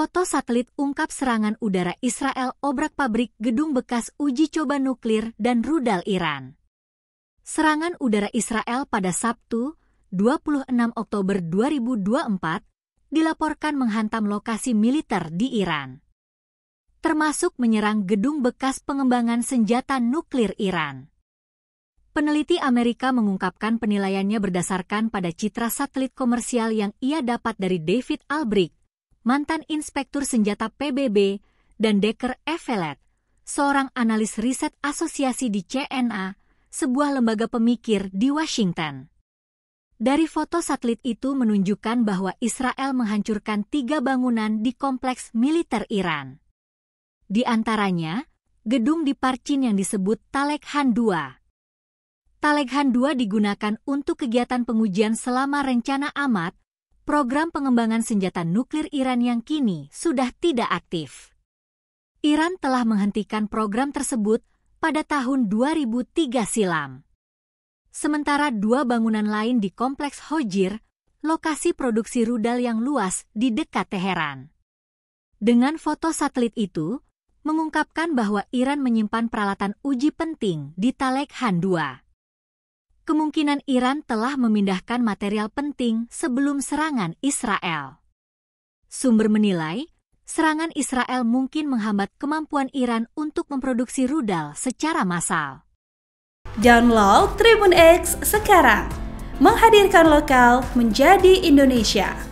Foto satelit ungkap serangan udara Israel obrak pabrik gedung bekas uji coba nuklir dan rudal Iran. Serangan udara Israel pada Sabtu, 26 Oktober 2024, dilaporkan menghantam lokasi militer di Iran. Termasuk menyerang gedung bekas pengembangan senjata nuklir Iran. Peneliti Amerika mengungkapkan penilaiannya berdasarkan pada citra satelit komersial yang ia dapat dari David Albrecht, mantan Inspektur Senjata PBB, dan Decker Evelet, seorang analis riset asosiasi di CNA, sebuah lembaga pemikir di Washington. Dari foto satelit itu menunjukkan bahwa Israel menghancurkan tiga bangunan di kompleks militer Iran. Di antaranya, gedung di Parcin yang disebut Talekhan II. Talekhan II digunakan untuk kegiatan pengujian selama rencana amat program pengembangan senjata nuklir Iran yang kini sudah tidak aktif. Iran telah menghentikan program tersebut pada tahun 2003 silam. Sementara dua bangunan lain di Kompleks Hojir, lokasi produksi rudal yang luas di dekat Teheran. Dengan foto satelit itu, mengungkapkan bahwa Iran menyimpan peralatan uji penting di Talek Han 2 kemungkinan Iran telah memindahkan material penting sebelum serangan Israel. Sumber menilai, serangan Israel mungkin menghambat kemampuan Iran untuk memproduksi rudal secara massal. Download Tribun X sekarang, menghadirkan lokal menjadi Indonesia.